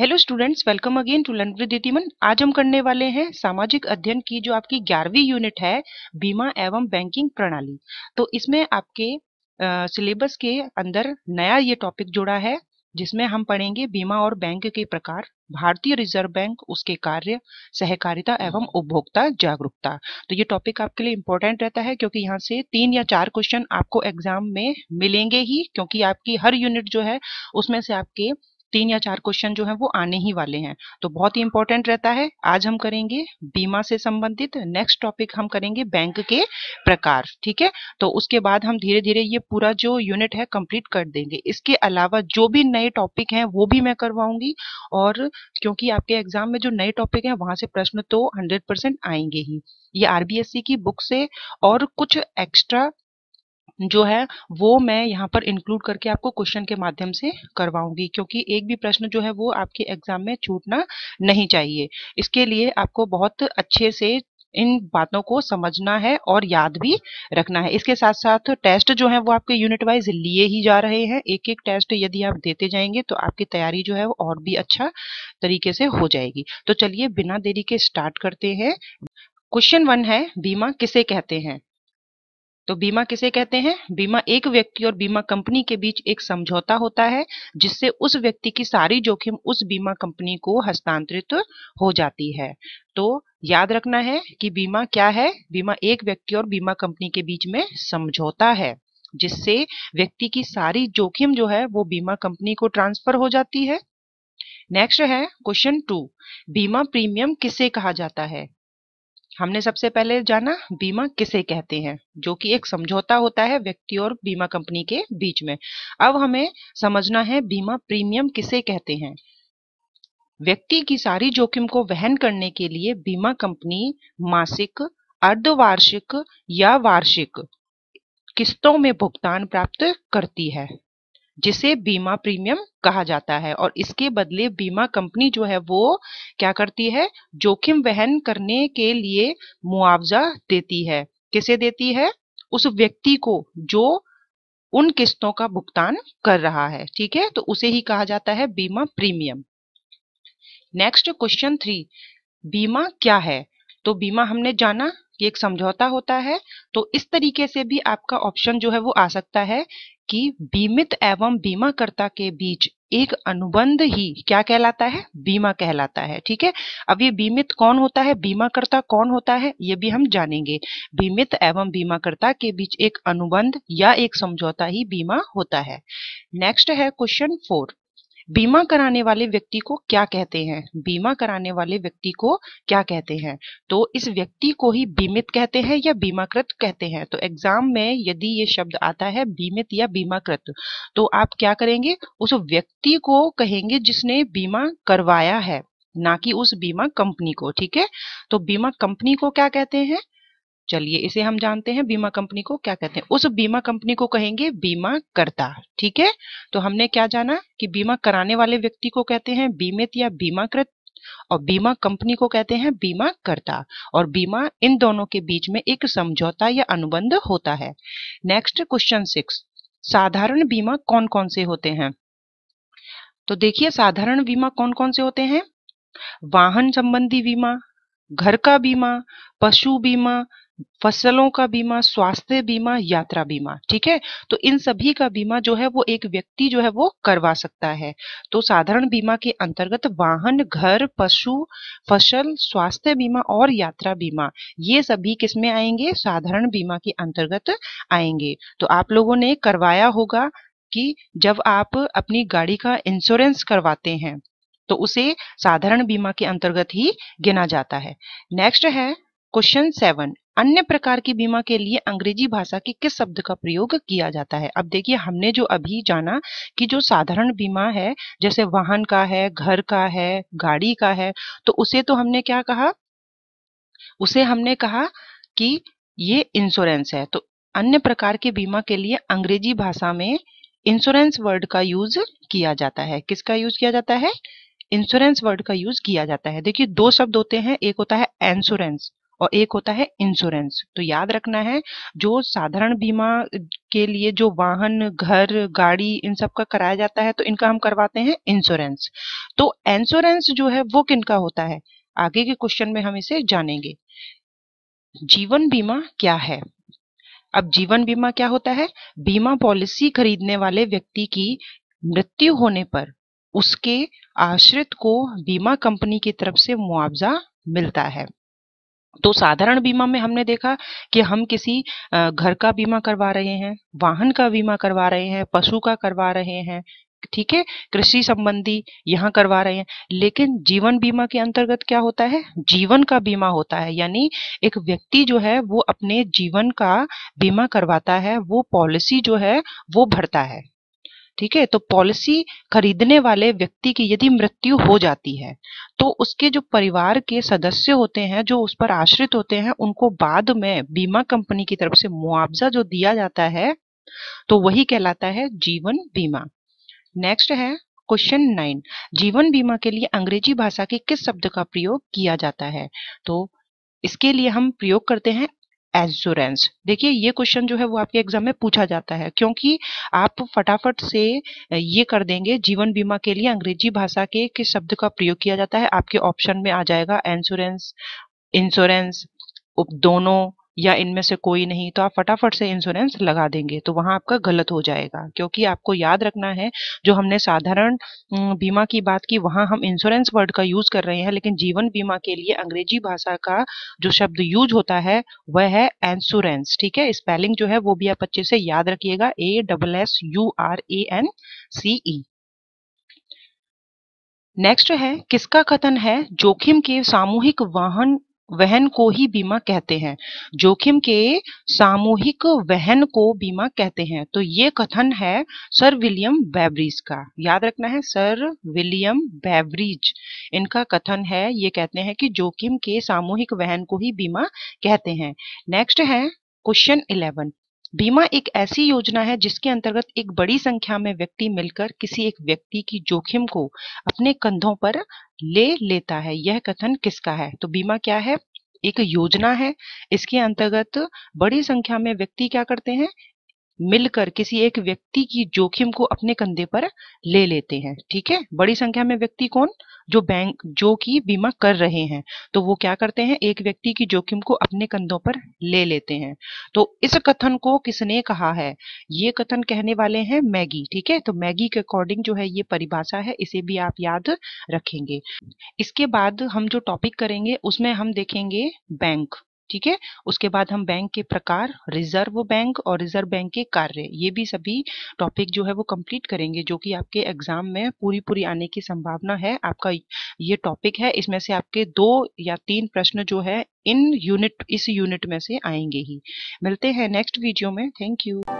hello students welcome again to learn आज हम करने वाले हैं सामाजिक अध्ययन की जो आपकी ग्यारहवीं यूनिट है बीमा एवं बैंकिंग प्रणाली तो इसमें आपके सिलेबस के अंदर नया ये टॉपिक जुड़ा है जिसमें हम पढ़ेंगे बीमा और बैंक के प्रकार भारतीय रिजर्व बैंक उसके कार्य सहकारिता एवं उपभोक्ता जागरूकता तो ये टॉपिक आपके लिए इम्पोर्टेंट रहता है क्योंकि यहाँ से तीन या चार क्वेश्चन आपको एग्जाम में मिलेंगे ही क्योंकि आपकी हर यूनिट जो है उसमें से आपके तीन या चार क्वेश्चन जो है वो आने ही वाले हैं तो बहुत ही इंपॉर्टेंट रहता है आज हम करेंगे बीमा से संबंधित नेक्स्ट टॉपिक हम करेंगे बैंक के प्रकार ठीक है तो उसके बाद हम धीरे धीरे ये पूरा जो यूनिट है कंप्लीट कर देंगे इसके अलावा जो भी नए टॉपिक हैं वो भी मैं करवाऊंगी और क्योंकि आपके एग्जाम में जो नए टॉपिक हैं वहां से प्रश्न तो हंड्रेड आएंगे ही ये आरबीएससी e की बुक से और कुछ एक्स्ट्रा जो है वो मैं यहाँ पर इंक्लूड करके आपको क्वेश्चन के माध्यम से करवाऊंगी क्योंकि एक भी प्रश्न जो है वो आपके एग्जाम में छूटना नहीं चाहिए इसके लिए आपको बहुत अच्छे से इन बातों को समझना है और याद भी रखना है इसके साथ साथ टेस्ट जो है वो आपके यूनिट वाइज लिए ही जा रहे हैं एक एक टेस्ट यदि आप देते जाएंगे तो आपकी तैयारी जो है वो और भी अच्छा तरीके से हो जाएगी तो चलिए बिना देरी के स्टार्ट करते हैं क्वेश्चन वन है बीमा किसे कहते हैं तो बीमा किसे कहते हैं बीमा एक व्यक्ति और बीमा कंपनी के बीच एक समझौता होता है जिससे उस व्यक्ति की सारी जोखिम उस बीमा कंपनी को हस्तांतरित हो जाती है तो याद रखना है कि बीमा क्या है बीमा एक व्यक्ति और बीमा कंपनी के बीच में समझौता है जिससे व्यक्ति की सारी जोखिम जो है वो बीमा कंपनी को ट्रांसफर हो जाती है नेक्स्ट है क्वेश्चन टू बीमा प्रीमियम किसे कहा जाता है हमने सबसे पहले जाना बीमा किसे कहते हैं जो कि एक समझौता होता है व्यक्ति और बीमा कंपनी के बीच में अब हमें समझना है बीमा प्रीमियम किसे कहते हैं व्यक्ति की सारी जोखिम को वहन करने के लिए बीमा कंपनी मासिक अर्धवार्षिक या वार्षिक किस्तों में भुगतान प्राप्त करती है जिसे बीमा प्रीमियम कहा जाता है और इसके बदले बीमा कंपनी जो है वो क्या करती है जोखिम वहन करने के लिए मुआवजा देती है किसे देती है उस व्यक्ति को जो उन किस्तों का भुगतान कर रहा है ठीक है तो उसे ही कहा जाता है बीमा प्रीमियम नेक्स्ट क्वेश्चन थ्री बीमा क्या है तो बीमा हमने जाना कि एक समझौता होता है तो इस तरीके से भी आपका ऑप्शन जो है वो आ सकता है कि बीमित एवं बीमाकर्ता के बीच एक अनुबंध ही क्या कहलाता है बीमा कहलाता है ठीक है अब ये बीमित कौन होता है बीमाकर्ता कौन होता है ये भी हम जानेंगे बीमित एवं बीमाकर्ता के बीच एक अनुबंध या एक समझौता ही बीमा होता है नेक्स्ट है क्वेश्चन फोर बीमा कराने वाले व्यक्ति को क्या कहते हैं बीमा कराने वाले व्यक्ति को क्या कहते हैं तो इस व्यक्ति को ही बीमित कहते हैं या बीमाकृत कहते हैं तो एग्जाम में यदि ये शब्द आता है बीमित या बीमाकृत तो आप क्या करेंगे उस व्यक्ति को कहेंगे जिसने बीमा करवाया है ना कि उस बीमा कंपनी को ठीक है तो बीमा कंपनी को क्या कहते हैं चलिए इसे हम जानते हैं बीमा कंपनी को क्या कहते हैं उस बीमा कंपनी को कहेंगे बीमा करता ठीक है तो हमने क्या जाना कि बीमा कराने वाले व्यक्ति को कहते हैं बीमित या बीमाकृत और बीमा कंपनी को कहते हैं बीमा करता और बीमा इन दोनों के बीच में एक समझौता या अनुबंध होता है नेक्स्ट क्वेश्चन सिक्स साधारण बीमा कौन कौन से होते हैं तो देखिए साधारण बीमा कौन कौन से होते हैं वाहन संबंधी बीमा घर का बीमा पशु बीमा फसलों का बीमा स्वास्थ्य बीमा यात्रा बीमा ठीक है तो इन सभी का बीमा जो है वो एक व्यक्ति जो है वो करवा सकता है तो साधारण बीमा के अंतर्गत वाहन घर पशु फसल स्वास्थ्य बीमा और यात्रा बीमा ये सभी किसमें आएंगे साधारण बीमा के अंतर्गत आएंगे तो आप लोगों ने करवाया होगा कि जब आप अपनी गाड़ी का इंश्योरेंस करवाते हैं तो उसे साधारण बीमा के अंतर्गत ही गिना जाता है नेक्स्ट है क्वेश्चन सेवन अन्य प्रकार की बीमा के लिए अंग्रेजी भाषा के किस शब्द का प्रयोग किया जाता है अब देखिए हमने जो अभी जाना कि जो साधारण बीमा है जैसे वाहन का है घर का है गाड़ी का है तो उसे तो हमने क्या कहा उसे हमने कहा कि ये इंश्योरेंस है तो अन्य प्रकार के बीमा के लिए अंग्रेजी भाषा में इंश्योरेंस वर्ड का यूज किया जाता है किसका यूज किया जाता है इंश्योरेंस वर्ड का यूज किया जाता है देखिए दो शब्द होते हैं एक होता है इंश्योरेंस और एक होता है इंश्योरेंस तो याद रखना है जो साधारण बीमा के लिए जो वाहन घर गाड़ी इन सब का कराया जाता है तो इनका हम करवाते हैं इंश्योरेंस तो इंश्योरेंस जो है वो किनका होता है आगे के क्वेश्चन में हम इसे जानेंगे जीवन बीमा क्या है अब जीवन बीमा क्या होता है बीमा पॉलिसी खरीदने वाले व्यक्ति की मृत्यु होने पर उसके आश्रित को बीमा कंपनी की तरफ से मुआवजा मिलता है तो साधारण बीमा में हमने देखा कि हम किसी घर का बीमा करवा रहे हैं वाहन का बीमा करवा रहे हैं पशु का करवा रहे हैं ठीक है कृषि संबंधी यहाँ करवा रहे हैं लेकिन जीवन बीमा के अंतर्गत क्या होता है जीवन का बीमा होता है यानी एक व्यक्ति जो है वो अपने जीवन का बीमा करवाता है वो पॉलिसी जो है वो भरता है ठीक है तो पॉलिसी खरीदने वाले व्यक्ति की यदि मृत्यु हो जाती है तो उसके जो परिवार के सदस्य होते हैं जो उस पर आश्रित होते हैं उनको बाद में बीमा कंपनी की तरफ से मुआवजा जो दिया जाता है तो वही कहलाता है जीवन बीमा नेक्स्ट है क्वेश्चन नाइन जीवन बीमा के लिए अंग्रेजी भाषा के किस शब्द का प्रयोग किया जाता है तो इसके लिए हम प्रयोग करते हैं एश्योरेंस देखिए ये क्वेश्चन जो है वो आपके एग्जाम में पूछा जाता है क्योंकि आप फटाफट से ये कर देंगे जीवन बीमा के लिए अंग्रेजी भाषा के किस शब्द का प्रयोग किया जाता है आपके ऑप्शन में आ जाएगा एंश्योरेंस इंश्योरेंस दोनों या इनमें से कोई नहीं तो आप फटाफट से इंश्योरेंस लगा देंगे तो वहाँ आपका गलत हो जाएगा क्योंकि आपको याद रखना है जो हमने साधारण बीमा की बात की वहाँ हम इंश्योरेंस वर्ड का यूज़ कर रहे हैं लेकिन जीवन बीमा के लिए अंग्रेजी भाषा का जो शब्द यूज होता है वह है इंश्योरेंस ठीक है स्पेलिंग जो है वो भी आप अच्छे से याद रखिएगा A double S U R A N C E next है किसका कथन है जोखिम के सामूहिक वाहन वहन को ही बीमा कहते हैं जोखिम के सामूहिक वहन को बीमा कहते हैं तो ये कथन है सर विलियम बेवरीज का याद रखना है सर विलियम बेवरीज इनका कथन है ये कहते हैं कि जोखिम के सामूहिक वहन को ही बीमा कहते हैं नेक्स्ट है क्वेश्चन इलेवन बीमा एक ऐसी योजना है जिसके अंतर्गत एक बड़ी संख्या में व्यक्ति मिलकर किसी एक व्यक्ति की जोखिम को अपने कंधों पर ले लेता है यह कथन किसका है तो बीमा क्या है एक योजना है इसके अंतर्गत बड़ी संख्या में व्यक्ति क्या करते हैं मिलकर किसी एक व्यक्ति की जोखिम को अपने कंधे पर ले लेते हैं ठीक है बड़ी संख्या में व्यक्ति कौन जो बैंक जो कि बीमा कर रहे हैं तो वो क्या करते हैं एक व्यक्ति की जोखिम को अपने कंधों पर ले लेते हैं तो इस कथन को किसने कहा है ये कथन कहने वाले हैं मैगी ठीक है तो मैगी के अकॉर्डिंग जो है ये परिभाषा है इसे भी आप याद रखेंगे इसके बाद हम जो टॉपिक करेंगे उसमें हम देखेंगे बैंक ठीक है उसके बाद हम बैंक के प्रकार रिजर्व बैंक और रिजर्व बैंक के कार्य ये भी सभी टॉपिक जो है वो कंप्लीट करेंगे जो कि आपके एग्जाम में पूरी पूरी आने की संभावना है आपका ये टॉपिक है इसमें से आपके दो या तीन प्रश्न जो है इन यूनिट इस यूनिट में से आएंगे ही मिलते हैं नेक्स्ट वीडियो में थैंक यू